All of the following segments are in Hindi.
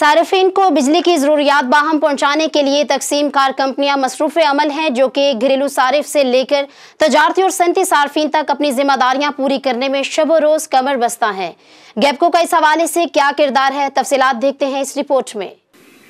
सार्फिन को बिजली की ज़रूरियात बाहम पहुँचाने के लिए तकसीम कार कंपनियाँ मसरूफ़ अमल हैं जो कि घरेलू सार्फ से लेकर तजारती और सनती सार्फिन तक अपनी जिम्मेदारियाँ पूरी करने में शब रोज़ कमर बस्ता हैं गैपको का इस हवाले से क्या किरदार है तफसी देखते हैं इस रिपोर्ट में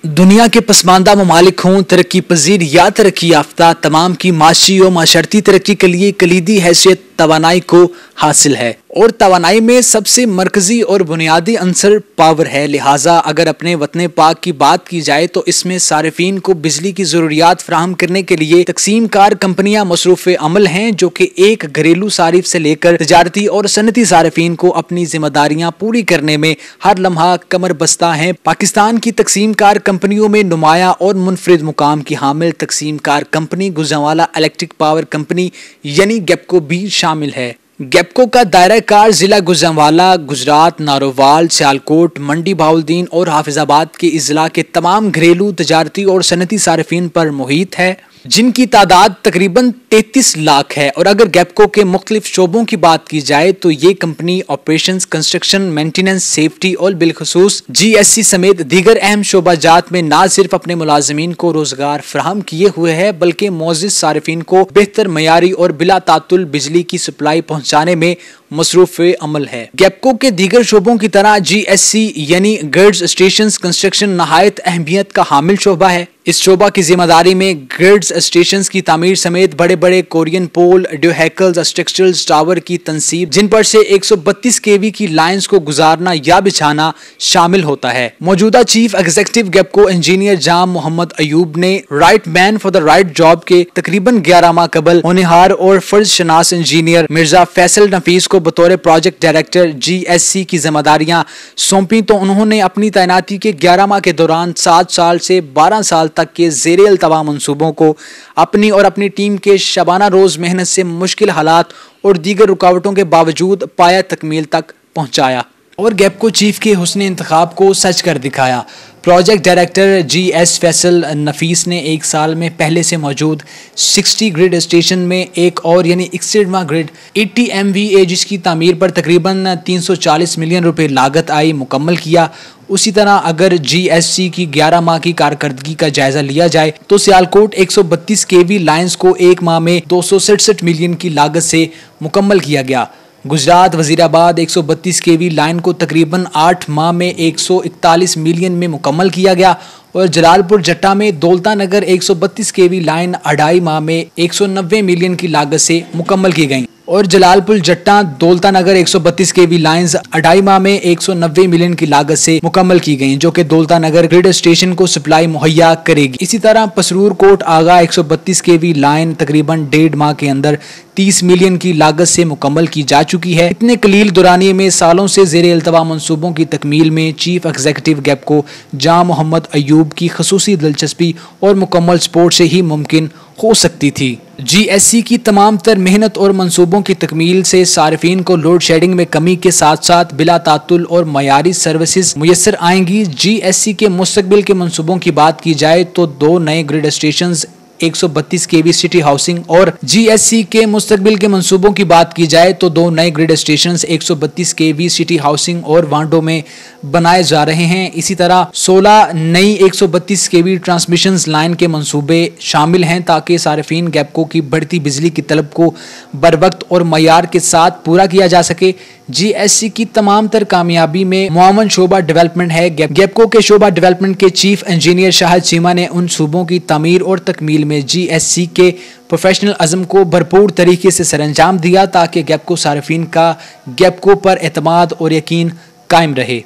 दुनिया के पसमानदा ममालिक हों तरक्की पजीर या तरक्की याफ्ता तमाम की माशी और माशरती तरक्की के लिए कलीदी हैसियत तवानाई को हासिल है और तवानाई में सबसे मरकजी और बुनियादी अंसर पावर है लिहाजा अगर अपने वतन पाक की बात की जाए तो इसमें सार्फिन को बिजली की ज़रूरियात फ्राहम करने के लिए तकसीम कार कंपनियां मसरूफ़ अमल हैं जो कि एक घरेलू सारिफ से लेकर तजारती और सनती सार्फिन को अपनी जिम्मेदारियां पूरी करने में हर लम्हा कमर बस्ता है पाकिस्तान की तकसीम कार कंपनियों में नुमाया और मुनफरद मुकाम की हामिल तकसीम कार company Gujranwala electric power company यानी गैपको भी शामिल शामिल है गैपको का दायरा कार ज़िला गुजमवाला गुजरात नारोवाल सियालकोट मंडी बाउलदीन और हाफिजाबाद के अजला के तमाम घरेलू तजारती और सनती सार्फिन पर मुहित है जिनकी तादाद तकरीबन 33 लाख है और अगर गैपको के मुख्तलिफ शोबों की बात की जाए तो ये company operation construction maintenance safety और बिलखसूस जी एस सी समेत दीगर अहम शोबा जात में न सिर्फ अपने मुलाजमीन को रोजगार फ्राहम किए हुए है बल्कि मोजिद सार्फिन को बेहतर मयारी और बिला तातुल बिजली की सप्लाई पहुँचाने में मसरूफ अमल है गैपको के दीगर शोबों की तरह जी एस सी यानी गर्ड्स स्टेशन कंस्ट्रक्शन नहायत अहमियत का हामिल शोबा है इस शोबा की जिम्मेदारी में गर्ड्स स्टेशन की तमीर समेत बड़े बड़े कोरियन पोल ड्यूहैकल्स स्ट्रक्चरल टावर की तनसीब जिन पर से 132 केवी की लाइन को गुजारना या बिछाना शामिल होता है मौजूदा चीफ एग्जीक्यूटिव गैपको इंजीनियर जाम मोहम्मद अयूब ने right man for the right job के तकरीबन ग्यारह माह कबल होनेहार और फर्ज शनास इंजीनियर मिर्जा फैसल नफीस को बतौर प्रोजेक्ट डायरेक्टर जीएससी की जिम्मेदारियां सौंपी तो उन्होंने अपनी तैनाती के 11 माह के दौरान सात साल से 12 साल तक के जेरेल अल्तवा मनसूबों को अपनी और अपनी टीम के शबाना रोज़ मेहनत से मुश्किल हालात और दीगर रुकावटों के बावजूद पाया तकमील तक पहुँचाया और गैपको चीफ के हुसन इंतखब को सच कर दिखाया project director G S Faisal Nafees ने एक साल में पहले से मौजूद 60 ग्रिड स्टेशन में एक और यानी इकसठवा ग्रिड 80 एम वी ए जिसकी तमीर पर तकरीबन 340 मिलियन रुपए लागत आई मुकम्मल किया उसी तरह अगर जीएससी की 11 माह की कारकर्दगी का जायजा लिया जाए तो सियालकोट 132 केवी लाइंस को एक माह में दो मिलियन की लागत से मुकम्मल किया गया गुजरात वजीराबाद 132 केवी लाइन को तकरीबन आठ माह में 141 मिलियन में मुकम्मल किया गया और जलालपुर जट्टा में दौलता नगर 132 केवी लाइन अढ़ाई माह में 190 मिलियन की लागत से मुकम्मल की गई और जलालपुर जट्टा दौलता नगर एक सौ बत्तीस के वी लाइन्स माह में एक सौ नब्बे मिलियन की लागत से मुकम्मल की गई जो की दौलता नगर ग्रिड स्टेशन को सप्लाई मुहैया करेगी इसी तरह पसरूर कोट आगा एक सौ बत्तीस के वी लाइन तकरीबन डेढ़ माह के अंदर तीस मिलियन की लागत से मुकम्मल की जा चुकी है इतने कलील दुरानी में सालों से जेर अल्तवा मनसूबों की तकमील में चीफ एग्जीक्यूटिव गैप को जाम मोहम्मद अयूब की खसूसी दिलचस्पी और मुकम्मल सपोर्ट से ही मुमकिन हो सकती थी जीएससी की तमाम तर मेहनत और मंसूबों की तकमील से सार्फिन को लोड शेडिंग में कमी के साथ साथ बिला तातुल और मयारी सर्विसेज मुयसर आएंगी जीएससी के मुस्तबिल के मंसूबों की बात की जाए तो दो नए grid station 132 KV city housing और जीएससी के मुस्तबिल के मंसूबों की बात की जाए तो दो नए grid station 132 KV city housing और वांडो में बनाए जा रहे हैं इसी तरह 16 नई 132 केवी ट्रांसमिशन लाइन के मंसूबे शामिल हैं ताकि सार्फिन गैपको की बढ़ती बिजली की तलब को बर वक्त और मैार के साथ पूरा किया जा सके जीएससी की तमाम तर कामयाबी में मुआवन शोबा डेवलपमेंट है गैपको के शोबा डेवलपमेंट के चीफ इंजीनियर शाह चीमा ने उन सूबों की तमीर और तकमील में सी के प्रोफेशनल अज़म को भरपूर तरीके से सरंजाम दिया ताकि गैपको सार्फिन का गैपको पर अतमाद और यकीन कायम रहे